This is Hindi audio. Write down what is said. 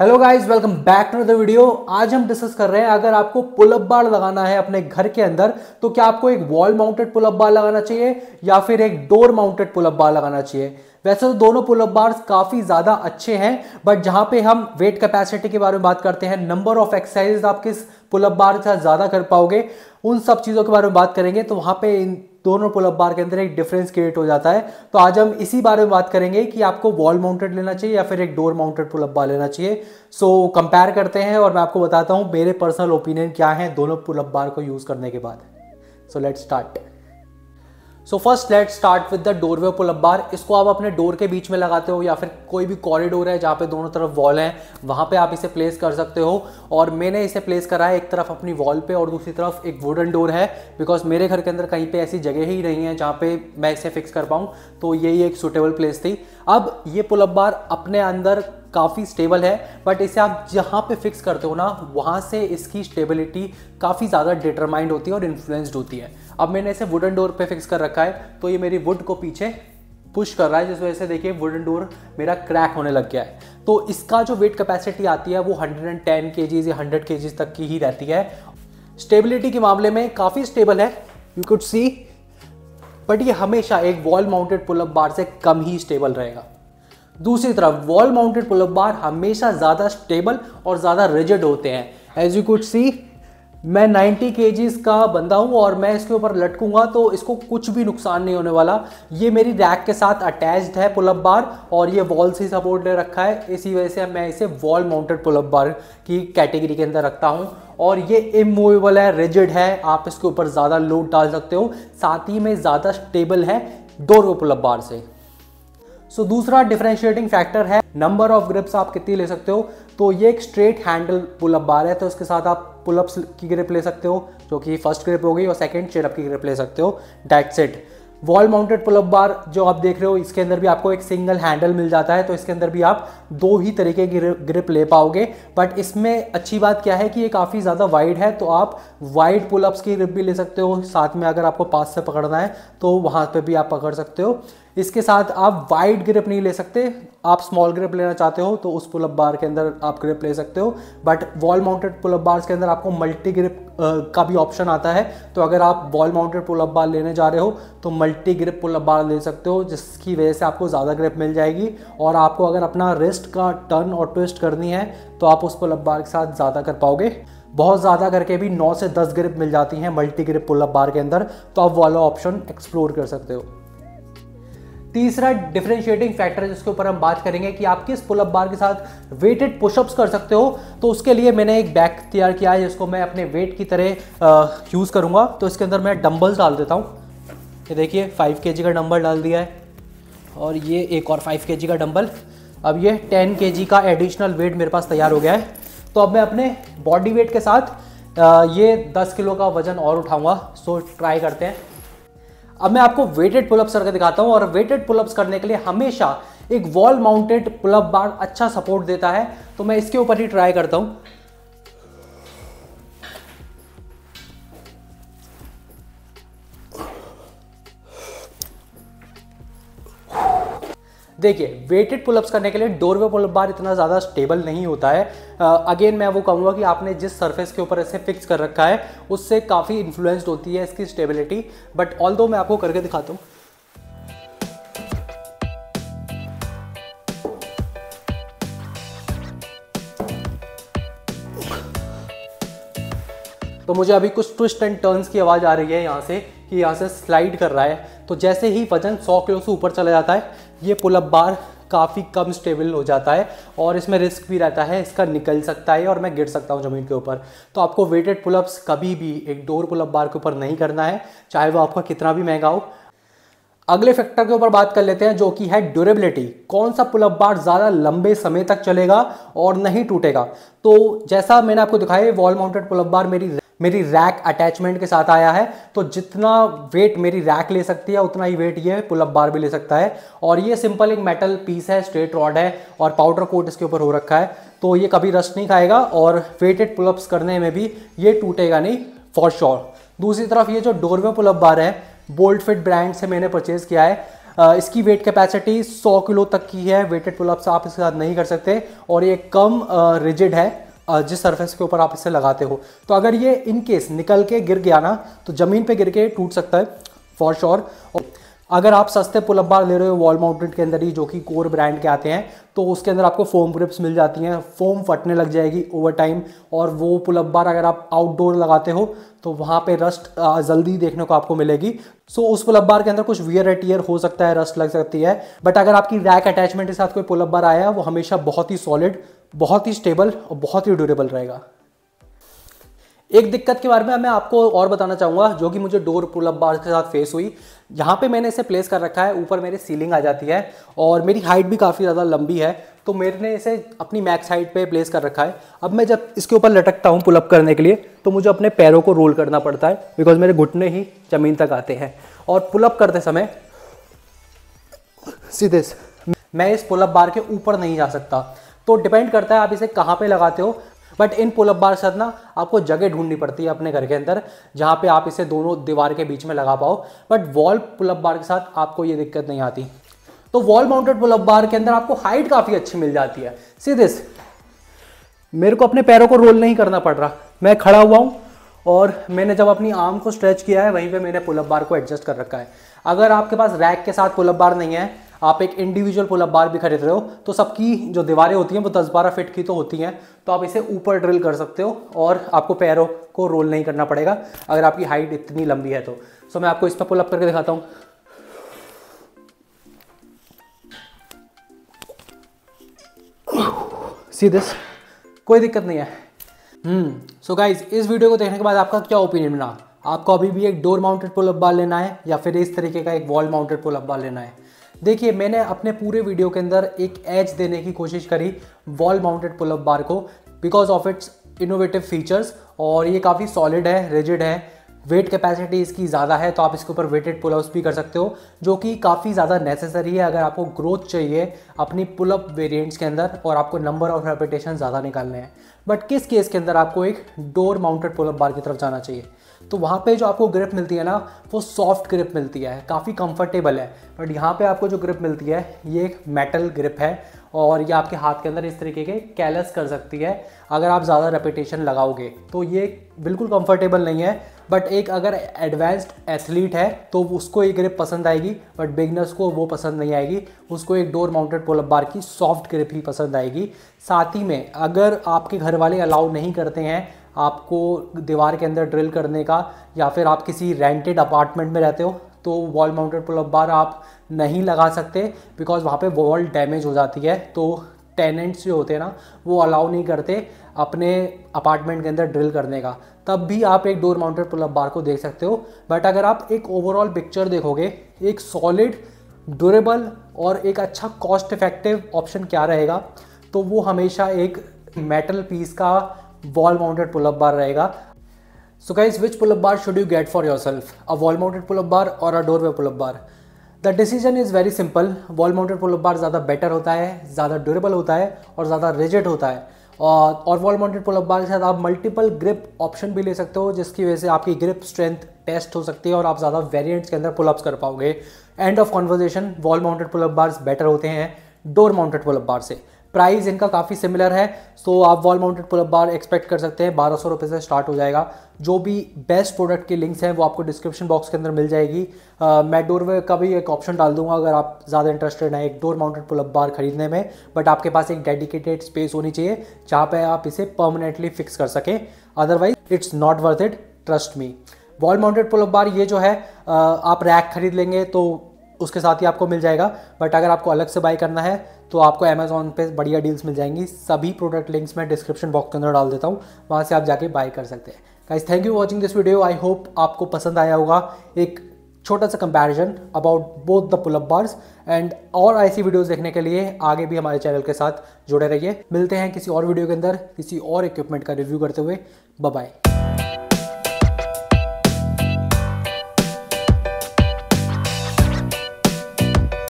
hello guys welcome back to the video आज हम डिस्कस कर रहे हैं अगर आपको पुलअप बार लगाना है अपने घर के अंदर तो क्या आपको एक वॉल माउंटेड पुलअप बार लगाना चाहिए या फिर एक डोर माउंटेड पुलअप बार लगाना चाहिए वैसे तो दोनों पुलअप बार्स काफ़ी ज़्यादा अच्छे हैं बट जहाँ पे हम वेट कैपेसिटी के बारे में बात करते हैं नंबर ऑफ एक्सरसाइज आप किस पुलअप बार से ज़्यादा कर पाओगे उन सब चीज़ों के बारे में बात करेंगे तो वहाँ पे इन दोनों पुलअप बार के अंदर एक डिफरेंस क्रिएट हो जाता है तो आज हम इसी बारे में बात करेंगे कि आपको वॉल माउंटेड लेना चाहिए या फिर एक डोर माउंटेड पुलअप बार लेना चाहिए सो so, कंपेयर करते हैं और मैं आपको बताता हूँ मेरे पर्सनल ओपिनियन क्या है दोनों पुलअप बार को यूज़ करने के बाद so let start so first let start with the way pullup bar इसको आप अपने डोर के बीच में लगाते हो या फिर कोई भी कॉरिडोर है जहाँ पे दोनों तरफ वॉल है वहाँ पे आप इसे प्लेस कर सकते हो और मैंने इसे प्लेस करा है एक तरफ अपनी वॉल पे और दूसरी तरफ एक वुडन डोर है बिकॉज मेरे घर के अंदर कहीं पर ऐसी जगह ही नहीं है जहाँ पे मैं इसे फिक्स कर पाऊँ तो यही एक सुटेबल प्लेस थी अब ये पुलअप बार अपने अंदर काफ़ी स्टेबल है बट इसे आप जहाँ पे फिक्स करते हो ना वहाँ से इसकी स्टेबिलिटी काफ़ी ज़्यादा डिटरमाइंड होती है और इन्फ्लुएंस्ड होती है अब मैंने इसे वुडन डोर पे फिक्स कर रखा है तो ये मेरी वुड को पीछे पुश कर रहा है जिस वजह से देखिए वुडन डोर मेरा क्रैक होने लग गया है तो इसका जो वेट कैपेसिटी आती है वो 110 केजीज या 100 केजीज तक की ही रहती है स्टेबिलिटी के मामले में काफ़ी स्टेबल है यू कुड सी बट ये हमेशा एक वॉल माउंटेड पुलअप बार से कम ही स्टेबल रहेगा दूसरी तरफ वॉल माउंटेड पुलअप बार हमेशा ज़्यादा स्टेबल और ज़्यादा रिजिड होते हैं एज यू कुड सी मैं 90 के का बंदा हूँ और मैं इसके ऊपर लटकूंगा तो इसको कुछ भी नुकसान नहीं होने वाला ये मेरी रैक के साथ अटैच्ड है पुलअप बार और ये वॉल से सपोर्ट ले रखा है इसी वजह से मैं इसे वॉल माउंटेड पुलअप बार की कैटेगरी के अंदर रखता हूँ और ये इमूवेबल है रिजिड है आप इसके ऊपर ज़्यादा लोड डाल सकते हो साथ ही में ज़्यादा स्टेबल है रो पुलअप बार से सो so, दूसरा डिफ्रेंशिएटिंग फैक्टर है नंबर ऑफ ग्रिप्स आप कितनी ले सकते हो तो ये एक स्ट्रेट हैंडल पुलअप बार है तो इसके साथ आप पुलअप्स की ग्रिप ले सकते हो जो कि फर्स्ट ग्रिप हो गई और सेकेंड चेयरअप की ग्रिप ले सकते हो that said wall mounted pull up bar जो आप देख रहे हो इसके अंदर भी आपको एक सिंगल हैंडल मिल जाता है तो इसके अंदर भी आप दो ही तरीके की ग्रिप ले पाओगे बट इसमें अच्छी बात क्या है कि ये काफ़ी ज़्यादा वाइड है तो आप वाइड पुलअप्स की ग्रिप भी ले सकते हो साथ में अगर आपको पास से पकड़ना है तो वहाँ पर भी आप पकड़ सकते हो इसके साथ आप वाइड ग्रिप नहीं ले सकते आप स्मॉल ग्रिप लेना चाहते हो तो उस पुलअप बार के अंदर आप ग्रिप ले सकते हो but wall mounted pull up bars के अंदर आपको मल्टी ग्रिप का भी ऑप्शन आता है तो अगर आप वॉल माउंटेड पुलअप बार लेने जा रहे हो तो मल्टी ग्रिप पुलअप बार ले सकते हो जिसकी वजह से आपको ज़्यादा ग्रिप मिल जाएगी और आपको अगर अपना रिस्ट का टर्न और ट्विस्ट करनी है तो आप उस पुलअप बार के साथ ज़्यादा कर पाओगे बहुत ज़्यादा करके भी 9 से 10 ग्रिप मिल जाती हैं मल्टी ग्रिप पुलअप बार के अंदर तो आप वाला ऑप्शन एक्सप्लोर कर सकते हो तीसरा डिफरेंशिएटिंग फैक्टर है जिसके ऊपर हम बात करेंगे कि आप किस पुलअप बार के साथ वेटेड पुशअप्स कर सकते हो तो उसके लिए मैंने एक बैग तैयार किया है जिसको मैं अपने वेट की तरह यूज़ करूँगा तो इसके अंदर मैं डम्बल डाल देता हूँ ये देखिए फाइव के का डम्बल डाल दिया है और ये एक और फाइव के का डम्बल अब ये टेन के का एडिशनल वेट मेरे पास तैयार हो गया है तो अब मैं अपने बॉडी वेट के साथ ये दस किलो का वज़न और उठाऊंगा सो ट्राई करते हैं अब मैं आपको वेटेड पुलअप्स करके दिखाता हूँ और वेटेड पुलअप्स करने के लिए हमेशा एक वॉल माउंटेड पुलअप बार अच्छा सपोर्ट देता है तो मैं इसके ऊपर ही ट्राई करता हूँ देखिए वेटेड पुलअप्स करने के लिए डोरवे पुलअप बार इतना ज़्यादा स्टेबल नहीं होता है अगेन uh, मैं वो कहूँगा कि आपने जिस सरफेस के ऊपर इसे फिक्स कर रखा है उससे काफ़ी इन्फ्लुएंस्ड होती है इसकी स्टेबिलिटी बट ऑल मैं आपको करके दिखाता हूँ तो मुझे अभी कुछ ट्विस्ट एंड टर्न्स की आवाज़ आ रही है यहाँ से कि यहाँ से स्लाइड कर रहा है तो जैसे ही वजन 100 किलो से ऊपर चला जाता है ये पुलअप बार काफ़ी कम स्टेबल हो जाता है और इसमें रिस्क भी रहता है इसका निकल सकता है और मैं गिर सकता हूँ ज़मीन के ऊपर तो आपको वेटेड पुलअप्स कभी भी एक डोर पुलअप बार के ऊपर नहीं करना है चाहे वो आपका कितना भी महंगा हो अगले फैक्टर के ऊपर बात कर लेते हैं जो कि है ड्यूरेबिलिटी कौन सा पुलअप बार ज़्यादा लंबे समय तक चलेगा और नहीं टूटेगा तो जैसा मैंने आपको दिखाया वॉल माउंटेड पुलअप बार मेरी मेरी रैक अटैचमेंट के साथ आया है तो जितना वेट मेरी रैक ले सकती है उतना ही वेट ये पुलअप बार भी ले सकता है और ये सिंपल एक मेटल पीस है स्ट्रेट रॉड है और पाउडर कोट इसके ऊपर हो रखा है तो ये कभी रस्ट नहीं खाएगा और वेटेड पुलअप्स करने में भी ये टूटेगा नहीं फॉर श्योर दूसरी तरफ ये जो डोरवे पुलअप बार है बोल्ट फिट ब्रांड से मैंने परचेज किया है इसकी वेट कैपेसिटी 100 किलो तक की है वेटेड पुलअप्स आप इसके साथ नहीं कर सकते और ये कम रिजिड है जिस सरफेस के ऊपर आप इसे लगाते हो तो अगर ये इन केस निकल के गिर गया ना तो ज़मीन पे गिर के टूट सकता है फॉर श्योर अगर आप सस्ते पुल अप बार ले रहे हो वॉल माउंटेड के अंदर ही जो कि कोर ब्रांड के आते हैं तो उसके अंदर आपको फोम ग्रिप्स मिल जाती हैं फोम फटने लग जाएगी ओवर टाइम और वो पुल अप बार अगर आप आउटडोर लगाते हो तो वहाँ पे रस्ट जल्दी देखने को आपको मिलेगी सो उस पुल अप बार के अंदर कुछ वियर टीयर हो सकता है रस्ट लग सकती है बट अगर आपकी रैक अटैचमेंट के साथ कोई पुल अप बार आया है वो हमेशा बहुत ही सॉलिड बहुत ही स्टेबल और बहुत ही ड्यूरेबल रहेगा एक दिक्कत के बारे में मैं आपको और बताना चाहूँगा जो कि मुझे डोर पुल बार के साथ फेस हुई यहाँ पे मैंने इसे प्लेस कर रखा है ऊपर मेरी सीलिंग आ जाती है और मेरी हाइट भी काफ़ी ज़्यादा लंबी है तो मैंने इसे अपनी मैक्स हाइट पे प्लेस कर रखा है अब मैं जब इसके ऊपर लटकता हूँ पुलअप करने के लिए तो मुझे अपने पैरों को रोल करना पड़ता है बिकॉज मेरे घुटने ही ज़मीन तक आते हैं और पुलअप करते समय सीधे मैं इस पुलअप बार के ऊपर नहीं जा सकता तो डिपेंड करता है आप इसे कहाँ पे लगाते हो but in pull up bar के साथ ना आपको जगह ढूंढनी पड़ती है अपने घर के अंदर जहाँ पे आप इसे दोनों दीवार के बीच में लगा पाओ but wall pull up bar के साथ आपको ये दिक्कत नहीं आती तो wall mounted pull up bar के अंदर आपको हाइट काफ़ी अच्छी मिल जाती है सी दिस मेरे को अपने पैरों को रोल नहीं करना पड़ रहा मैं खड़ा हुआ हूँ और मैंने जब अपनी आर्म को स्ट्रेच किया है वहीं पे मैंने पुल अप बार को एडजस्ट कर रखा है अगर आपके पास रैक के साथ पुल अप बार नहीं है आप एक इंडिविजुअल पुलअप बार भी खरीद रहे हो तो सबकी जो दीवारें होती हैं वो दस बारह फिट की तो होती हैं तो आप इसे ऊपर ड्रिल कर सकते हो और आपको पैरों को रोल नहीं करना पड़ेगा अगर आपकी हाइट इतनी लंबी है तो सो मैं आपको इस पर पुलअप करके दिखाता हूँ सी दिस कोई दिक्कत नहीं है हम्म सो गाइज इस वीडियो को देखने के बाद आपका क्या ओपिनियन बना आपको अभी भी एक डोर माउंटेड पुल बार लेना है या फिर इस तरीके का एक वॉल माउंटेड पुल बार लेना है देखिए मैंने अपने पूरे वीडियो के अंदर एक एज देने की कोशिश करी वॉल माउंटेड पुलअप बार को because of its innovative features और ये काफ़ी सॉलिड है रिजिड है वेट कैपेसिटी इसकी ज़्यादा है तो आप इसके ऊपर वेटेड अप्स भी कर सकते हो जो कि काफ़ी ज़्यादा नेसेसरी है अगर आपको ग्रोथ चाहिए अपनी पुलअप वेरिएंट्स के अंदर और आपको नंबर ऑफ रेपिटेशन ज़्यादा निकालने हैं बट किस केस के अंदर आपको एक डोर माउंटेड पुलअप बार की तरफ जाना चाहिए तो वहाँ पे जो आपको ग्रिप मिलती है ना वो सॉफ्ट ग्रिप मिलती है काफ़ी कंफर्टेबल है बट यहाँ पे आपको जो ग्रिप मिलती है ये एक मेटल ग्रिप है और ये आपके हाथ के अंदर इस तरीके के कैलस कर सकती है अगर आप ज़्यादा रेपिटेशन लगाओगे तो ये बिल्कुल कंफर्टेबल नहीं है बट एक अगर एडवांस्ड एथलीट है तो उसको ये ग्रिप पसंद आएगी बट बिगनर्स को वो पसंद नहीं आएगी उसको एक डोर माउंटेड पुलअप बार की सॉफ्ट ग्रिप ही पसंद आएगी साथ ही में अगर आपके घर वाले अलाउ नहीं करते हैं आपको दीवार के अंदर ड्रिल करने का या फिर आप किसी रेंटेड अपार्टमेंट में रहते हो तो वॉल माउंटेड पुलअप बार आप नहीं लगा सकते बिकॉज वहाँ पे वॉल डैमेज हो जाती है तो टेनेंट्स जो होते हैं ना वो अलाउ नहीं करते अपने अपार्टमेंट के अंदर ड्रिल करने का तब भी आप एक डोर माउंटेड पुलअप बार को देख सकते हो बट अगर आप एक ओवरऑल पिक्चर देखोगे एक सॉलिड ड्यूरेबल और एक अच्छा कॉस्ट इफेक्टिव ऑप्शन क्या रहेगा तो वो हमेशा एक मेटल पीस का वॉल माउंटेड पुलअप बार रहेगा so guys which pull up bar should you get for yourself a wall mounted pull up bar और a a doorway pull the decision is very simple wall mounted pull bar ज़्यादा बेटर होता है ज़्यादा ड्यूरेबल होता है और ज़्यादा रिजिड होता है और वॉल माउंटेड पुल बार के साथ आप मल्टीपल ग्रिप ऑप्शन भी ले सकते हो जिसकी वजह से आपकी ग्रिप स्ट्रेंथ टेस्ट हो सकती है और आप ज़्यादा वेरियंट्स के अंदर पुलअप्स कर पाओगे end of conversation wall mounted pull up bars better होते हैं डोर माउंटेड पुलअप बार से प्राइस इनका काफ़ी सिमिलर है सो आप wall mounted pull up bar expect कर सकते हैं बारह सौ से स्टार्ट हो जाएगा जो भी बेस्ट प्रोडक्ट की लिंक्स हैं वो आपको डिस्क्रिप्शन बॉक्स के अंदर मिल जाएगी मैं डोर का भी एक ऑप्शन डाल दूंगा अगर आप ज़्यादा इंटरेस्टेड हैं एक डोर माउंटेड पुलअप बार खरीदने में बट आपके पास एक डेडिकेटेड स्पेस होनी चाहिए जहाँ पर आप इसे परमानेंटली फिक्स कर सकें otherwise it's not worth it trust me wall mounted pull up bar ये जो है आप रैक खरीद लेंगे तो उसके साथ ही आपको मिल जाएगा बट अगर आपको अलग से बाई करना है तो आपको अमेज़ोन पे बढ़िया डील्स मिल जाएंगी सभी प्रोडक्ट लिंक्स मैं डिस्क्रिप्शन बॉक्स के अंदर डाल देता हूँ वहाँ से आप जाके बाय कर सकते हैं guys thank you watching this video I hope आपको पसंद आया होगा एक छोटा सा comparison about both the pull up bars and और ऐसी वीडियोस देखने के लिए आगे भी हमारे चैनल के साथ जुड़े रहिए मिलते हैं किसी और वीडियो के अंदर किसी और इक्विपमेंट का रिव्यू करते हुए बाय